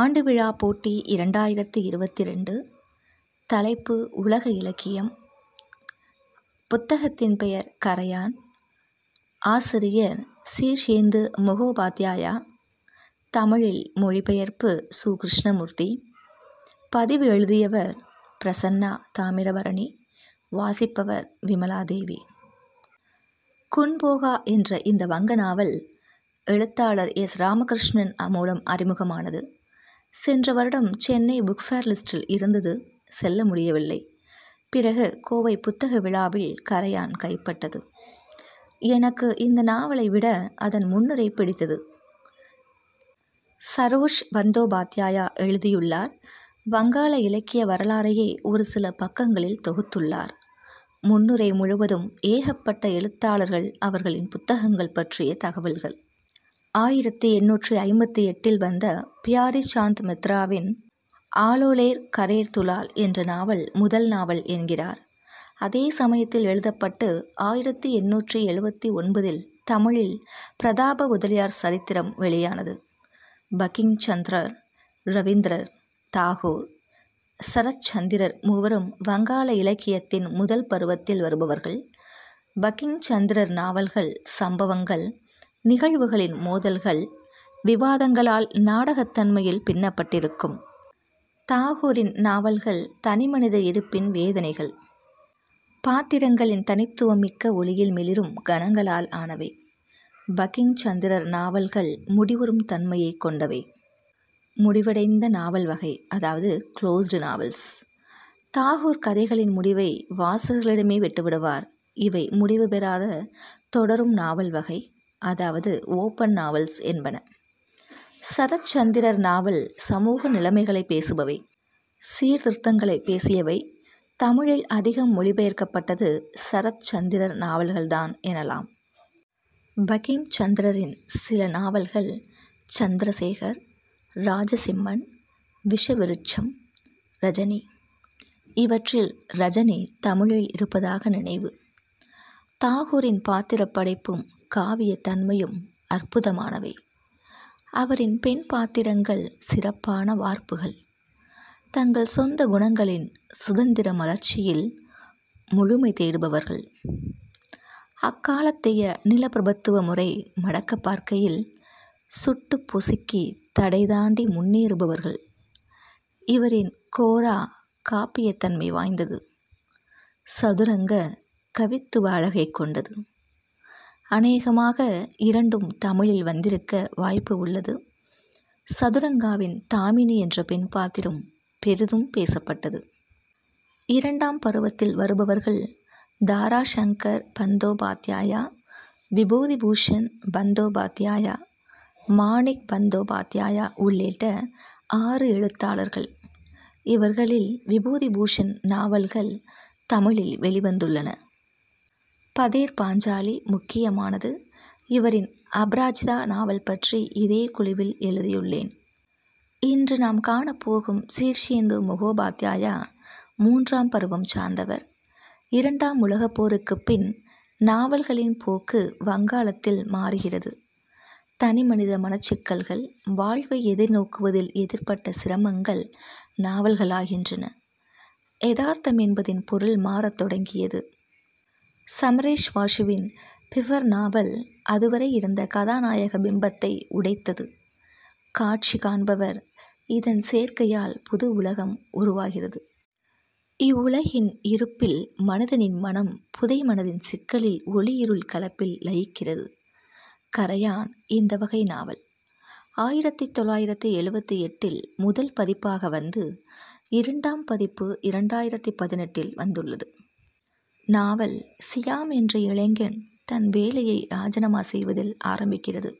ஆண்டு விழா போட்டி இரண்டாயிரத்து இருபத்தி ரெண்டு தலைப்பு உலக இலக்கியம் புத்தகத்தின் பெயர் கரையான் ஆசிரியர் சீஷேந்து முகோபாத்தியாயா தமிழில் மொழிபெயர்ப்பு சு கிருஷ்ணமூர்த்தி பதிவு எழுதியவர் பிரசன்னா தாமிரபரணி வாசிப்பவர் விமலாதேவி குன்போகா என்ற இந்த வங்க நாவல் எழுத்தாளர் எஸ் ராமகிருஷ்ணன் மூலம் அறிமுகமானது சென்ற வருடம் சென்னை புக் ஃபேர் லிஸ்டில் இருந்தது செல்ல முடியவில்லை பிறகு கோவை புத்தக விழாவில் கரையான் கைப்பட்டது எனக்கு இந்த நாவலை விட அதன் முன்னுரை பிடித்தது சரோஷ் பந்தோபாத்யாயா எழுதியுள்ளார் வங்காள இலக்கிய வரலாறையே ஒரு சில பக்கங்களில் தொகுத்துள்ளார் முன்னுரை முழுவதும் ஏகப்பட்ட எழுத்தாளர்கள் அவர்களின் புத்தகங்கள் பற்றிய தகவல்கள் ஆயிரத்தி எண்ணூற்றி ஐம்பத்தி எட்டில் வந்த பியாரி சாந்த் மித்ராவின் ஆலோலேர் கரேர் துலால் என்ற நாவல் முதல் நாவல் என்கிறார் அதே சமயத்தில் எழுதப்பட்டு ஆயிரத்தி எண்ணூற்றி எழுபத்தி ஒன்பதில் தமிழில் பிரதாப முதலியார் சரித்திரம் வெளியானது பக்கிங் சந்திரர் ரவீந்திரர் தாகூர் சரச்சந்திரர் மூவரும் வங்காள இலக்கியத்தின் முதல் பருவத்தில் வருபவர்கள் பக்கிங் சந்திரர் நாவல்கள் சம்பவங்கள் நிகழ்வுகளின் மோதல்கள் விவாதங்களால் நாடகத்தன்மையில் பின்னப்பட்டிருக்கும் தாகூரின் நாவல்கள் தனிமனித இருப்பின் வேதனைகள் பாத்திரங்களின் தனித்துவமிக்க ஒளியில் மிளிரும் கணங்களால் ஆனவை பகிங் சந்திரர் நாவல்கள் முடிவுறும் தன்மையை கொண்டவை முடிவடைந்த நாவல் வகை அதாவது க்ளோஸ்டு நாவல்ஸ் தாகூர் கதைகளின் முடிவை வாசகர்களிடமே விட்டுவிடுவார் இவை முடிவு பெறாத தொடரும் நாவல் வகை அதாவது ஓப்பன் நாவல்ஸ் என்பன சதச்சந்திரர் நாவல் சமூக நிலைமைகளை பேசுபவை சீர்திருத்தங்களை பேசியவை தமிழில் அதிகம் மொழிபெயர்க்கப்பட்டது சரச்சந்திரர் நாவல்கள்தான் எனலாம் பகிம் சந்திரரின் சில நாவல்கள் சந்திரசேகர் ராஜசிம்மன் விஷவிருட்சம் ரஜினி இவற்றில் ரஜினி தமிழில் இருப்பதாக நினைவு தாகூரின் படைப்பும் காவியத் தன்மையும் அற்புதமானவை அவரின் பெண் பாத்திரங்கள் சிறப்பான வார்ப்புகள் தங்கள் சொந்த குணங்களின் சுதந்திர மலர்ச்சியில் முழுமை தேடுபவர்கள் அக்காலத்தைய நிலப்பிரபத்துவ முறை மடக்க பார்க்கையில் சுட்டு பொசுக்கி தடை தாண்டி முன்னேறுபவர்கள் இவரின் கோரா காப்பியத்தன்மை வாய்ந்தது சதுரங்க கவித்து வாழகை கொண்டது அநேகமாக இரண்டும் தமிழில் வந்திருக்க வாய்ப்பு உள்ளது சதுரங்காவின் தாமினி என்ற பெண் பாத்திரம் பெரிதும் பேசப்பட்டது இரண்டாம் பருவத்தில் வருபவர்கள் தாரா சங்கர் பந்தோபாத்யாயா விபூதி பூஷன் பந்தோபாத்யாயா மாணிக் பந்தோபாத்யாயா உள்ளிட்ட ஆறு எழுத்தாளர்கள் இவர்களில் விபூதி பூஷன் நாவல்கள் தமிழில் வெளிவந்துள்ளன பதேர் பாஞ்சாலி முக்கியமானது இவரின் அபராஜிதா நாவல் பற்றி இதே குழுவில் எழுதியுள்ளேன் இன்று நாம் காணப்போகும் சீர்ஷேந்து முகோபாத்தியாயா மூன்றாம் பருவம் சார்ந்தவர் இரண்டாம் உலகப் போருக்கு பின் நாவல்களின் போக்கு வங்காளத்தில் மாறுகிறது தனி மனித மனச்சிக்கல்கள் வாழ்வை எதிர்நோக்குவதில் எதிர்பட்ட சிரமங்கள் நாவல்களாகின்றன யதார்த்தம் என்பதின் பொருள் மாறத் தொடங்கியது சமரேஷ் வாஷுவின் பிவர் நாவல் அதுவரை இருந்த கதாநாயக பிம்பத்தை உடைத்தது காட்சி காண்பவர் இதன் சேர்க்கையால் புது உலகம் உருவாகிறது இவ்வுலகின் இருப்பில் மனிதனின் மனம் புதை மனதின் சிக்கலில் ஒளியிருள் கலப்பில் லயிக்கிறது கரையான் இந்த வகை நாவல் ஆயிரத்தி தொள்ளாயிரத்தி எழுபத்தி எட்டில் முதல் பதிப்பாக வந்து இரண்டாம் பதிப்பு இரண்டாயிரத்தி பதினெட்டில் வந்துள்ளது நாவல் சியாம் என்ற இளைஞன் தன் வேலையை ராஜினாமா செய்வதில் ஆரம்பிக்கிறது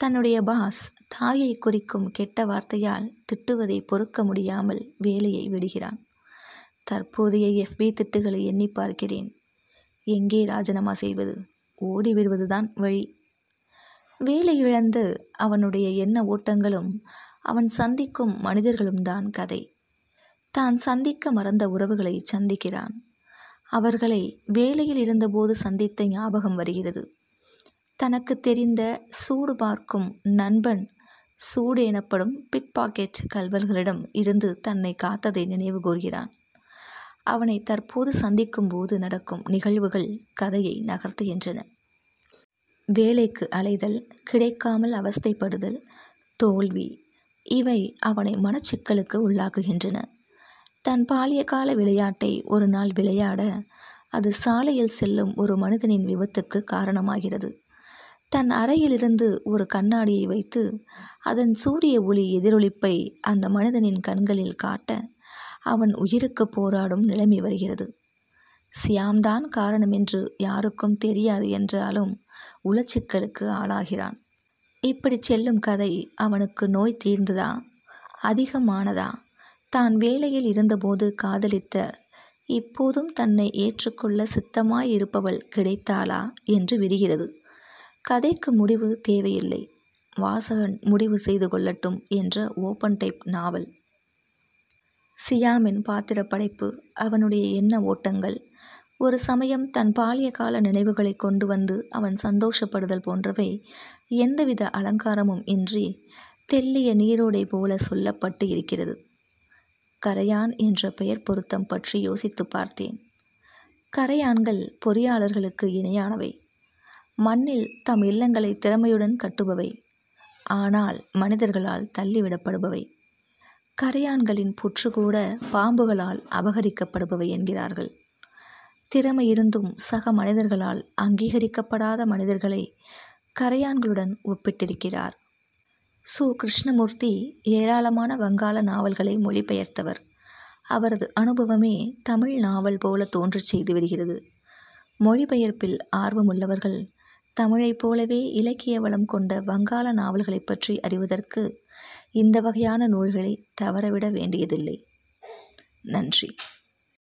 தன்னுடைய பாஸ் தாயை குறிக்கும் கெட்ட வார்த்தையால் திட்டுவதை பொறுக்க முடியாமல் வேலையை விடுகிறான் தற்போதைய எஃபி திட்டுகளை எண்ணி பார்க்கிறேன் எங்கே ராஜினாமா செய்வது ஓடிவிடுவதுதான் வழி வேலை இழந்து அவனுடைய எண்ண ஓட்டங்களும் அவன் சந்திக்கும் மனிதர்களும் தான் கதை தான் சந்திக்க மறந்த உறவுகளை சந்திக்கிறான் அவர்களை வேலையில் இருந்தபோது சந்தித்த ஞாபகம் வருகிறது தனக்கு தெரிந்த சூடு பார்க்கும் நண்பன் சூடு எனப்படும் பிக் பாக்கெட் கல்வல்களிடம் இருந்து தன்னை காத்ததை நினைவு கூறுகிறான் அவனை தற்போது சந்திக்கும் போது நடக்கும் நிகழ்வுகள் கதையை நகர்த்துகின்றன வேலைக்கு அலைதல் கிடைக்காமல் அவஸ்தைப்படுதல் தோல்வி இவை அவனை மனச்சிக்கலுக்கு உள்ளாக்குகின்றன தன் பாலிய கால விளையாட்டை ஒரு நாள் விளையாட அது சாலையில் செல்லும் ஒரு மனிதனின் விபத்துக்கு காரணமாகிறது தன் அறையிலிருந்து ஒரு கண்ணாடியை வைத்து அதன் சூரிய ஒளி எதிரொலிப்பை அந்த மனிதனின் கண்களில் காட்ட அவன் உயிருக்கு போராடும் நிலைமை வருகிறது சியாம்தான் காரணம் என்று யாருக்கும் தெரியாது என்றாலும் உளச்சிக்கலுக்கு ஆளாகிறான் இப்படி செல்லும் கதை அவனுக்கு நோய் தீர்ந்ததா அதிகமானதா தான் வேலையில் இருந்தபோது காதலித்த இப்போதும் தன்னை ஏற்றுக்கொள்ள சித்தமாயிருப்பவள் கிடைத்தாளா என்று விரிகிறது கதைக்கு முடிவு தேவையில்லை வாசகன் முடிவு செய்து கொள்ளட்டும் என்ற ஓப்பன் டைப் நாவல் சியாமின் பாத்திர படைப்பு அவனுடைய எண்ண ஓட்டங்கள் ஒரு சமயம் தன் பாலிய கால நினைவுகளை கொண்டு வந்து அவன் சந்தோஷப்படுதல் போன்றவை எந்தவித அலங்காரமும் இன்றி தெல்லிய நீரோடை போல சொல்லப்பட்டு இருக்கிறது கரையான் என்ற பெயர் பொருத்தம் பற்றி யோசித்து பார்த்தேன் கரையான்கள் பொறியாளர்களுக்கு இணையானவை மண்ணில் தம் இல்லங்களை திறமையுடன் கட்டுபவை ஆனால் மனிதர்களால் தள்ளிவிடப்படுபவை கரையான்களின் புற்று கூட பாம்புகளால் அபகரிக்கப்படுபவை என்கிறார்கள் திறமை இருந்தும் சக மனிதர்களால் அங்கீகரிக்கப்படாத மனிதர்களை கரையான்களுடன் ஒப்பிட்டிருக்கிறார் சு கிருஷ்ணமூர்த்தி ஏராளமான வங்காள நாவல்களை மொழிபெயர்த்தவர் அவரது அனுபவமே தமிழ் நாவல் போல தோன்றச் செய்துவிடுகிறது மொழிபெயர்ப்பில் ஆர்வமுள்ளவர்கள் தமிழைப் போலவே இலக்கிய வளம் கொண்ட வங்காள நாவல்களை பற்றி அறிவதற்கு இந்த வகையான நூல்களை தவறவிட வேண்டியதில்லை நன்றி